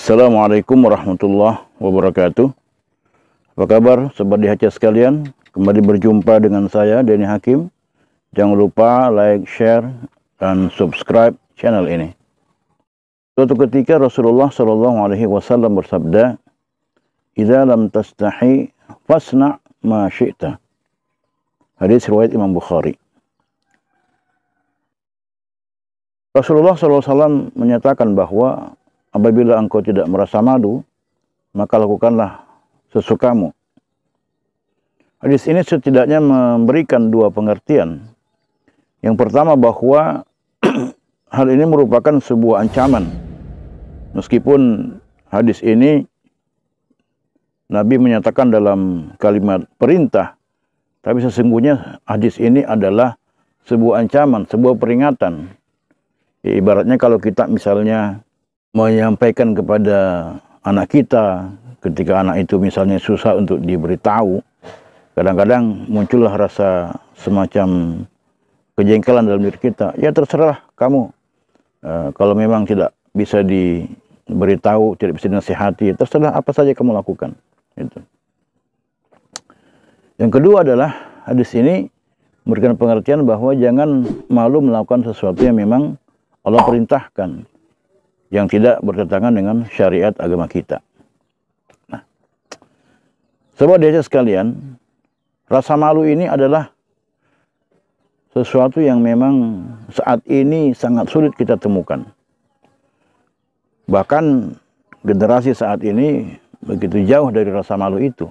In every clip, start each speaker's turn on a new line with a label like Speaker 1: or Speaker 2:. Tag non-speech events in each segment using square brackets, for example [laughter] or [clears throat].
Speaker 1: Assalamualaikum warahmatullahi wabarakatuh. Apa kabar sobat DHC sekalian? Kembali berjumpa dengan saya Denny Hakim. Jangan lupa like, share, dan subscribe channel ini. Suatu ketika Rasulullah Shallallahu Alaihi Wasallam bersabda, "Idza lam tastahi fasna ma syi'ta." Hadis riwayat Imam Bukhari. Rasulullah SAW menyatakan bahwa apabila engkau tidak merasa malu, maka lakukanlah sesukamu. Hadis ini setidaknya memberikan dua pengertian. Yang pertama bahwa [clears throat] hal ini merupakan sebuah ancaman. Meskipun hadis ini Nabi menyatakan dalam kalimat perintah, tapi sesungguhnya hadis ini adalah sebuah ancaman, sebuah peringatan. ibaratnya kalau kita misalnya menyampaikan kepada anak kita ketika anak itu misalnya susah untuk diberitahu kadang-kadang muncullah rasa semacam kejengkelan dalam diri kita ya terserah kamu e, kalau memang tidak bisa diberitahu tidak bisa dinasihati terserah apa saja kamu lakukan itu yang kedua adalah hadis ini memberikan pengertian bahwa jangan malu melakukan sesuatu yang memang Allah perintahkan yang tidak bertentangan dengan syariat agama kita. Nah, sebab dia sekalian, rasa malu ini adalah sesuatu yang memang saat ini sangat sulit kita temukan. Bahkan generasi saat ini begitu jauh dari rasa malu itu.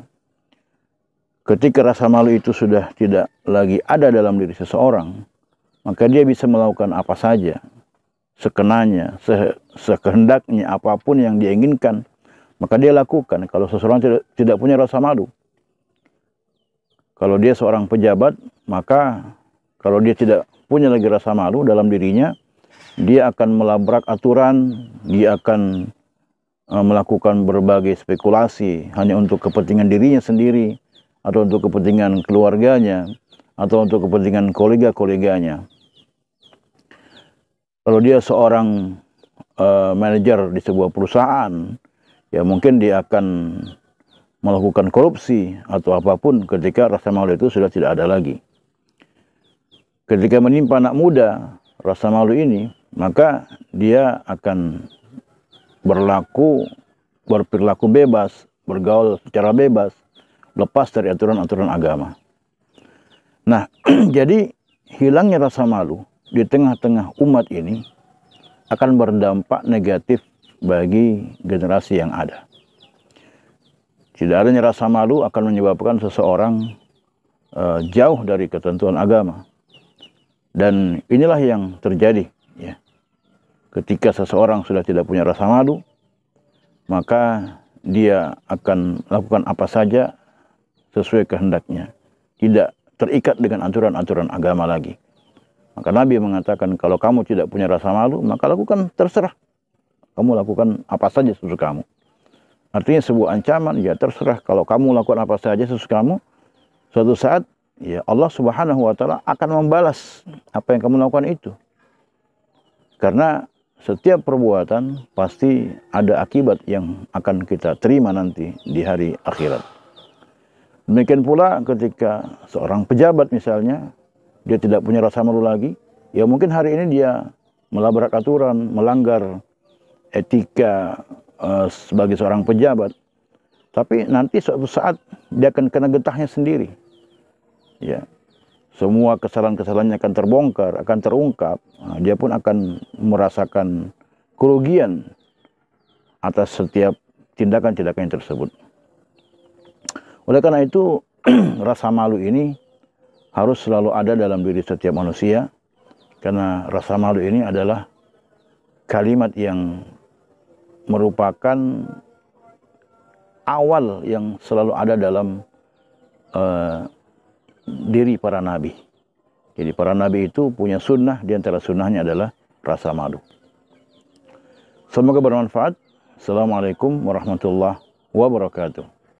Speaker 1: Ketika rasa malu itu sudah tidak lagi ada dalam diri seseorang, maka dia bisa melakukan apa saja, sekenanya, se sekehendaknya apapun yang diinginkan maka dia lakukan. Kalau seseorang tidak, tidak punya rasa malu, kalau dia seorang pejabat, maka kalau dia tidak punya lagi rasa malu dalam dirinya, dia akan melabrak aturan, dia akan e, melakukan berbagai spekulasi hanya untuk kepentingan dirinya sendiri atau untuk kepentingan keluarganya atau untuk kepentingan kolega-koleganya. Kalau dia seorang uh, manajer di sebuah perusahaan, ya mungkin dia akan melakukan korupsi atau apapun ketika rasa malu itu sudah tidak ada lagi. Ketika menimpa anak muda rasa malu ini, maka dia akan berlaku berperilaku bebas, bergaul secara bebas, lepas dari aturan-aturan agama. Nah, [clears throat] jadi hilangnya rasa malu di tengah-tengah umat ini akan berdampak negatif bagi generasi yang ada. Tidak adanya rasa malu akan menyebabkan seseorang uh, jauh dari ketentuan agama. Dan inilah yang terjadi. Ya. Ketika seseorang sudah tidak punya rasa malu, maka dia akan lakukan apa saja sesuai kehendaknya. Tidak terikat dengan aturan-aturan agama lagi. Maka Nabi mengatakan, kalau kamu tidak punya rasa malu, maka lakukan terserah. Kamu lakukan apa saja sesuka kamu. Artinya sebuah ancaman, ya terserah. Kalau kamu lakukan apa saja sesuka kamu, suatu saat ya Allah subhanahu wa ta'ala akan membalas apa yang kamu lakukan itu. Karena setiap perbuatan pasti ada akibat yang akan kita terima nanti di hari akhirat. Demikian pula ketika seorang pejabat misalnya dia tidak punya rasa malu lagi, ya mungkin hari ini dia melabrak aturan, melanggar etika uh, sebagai seorang pejabat. Tapi nanti suatu saat dia akan kena getahnya sendiri. Ya. Semua kesalahan-kesalahannya akan terbongkar, akan terungkap. Nah, dia pun akan merasakan kerugian atas setiap tindakan-tindakan tersebut. Oleh karena itu, [clears throat] rasa malu ini harus selalu ada dalam diri setiap manusia karena rasa malu ini adalah kalimat yang merupakan awal yang selalu ada dalam uh, diri para nabi. Jadi para nabi itu punya sunnah di antara sunnahnya adalah rasa malu. Semoga bermanfaat. Assalamualaikum warahmatullahi wabarakatuh.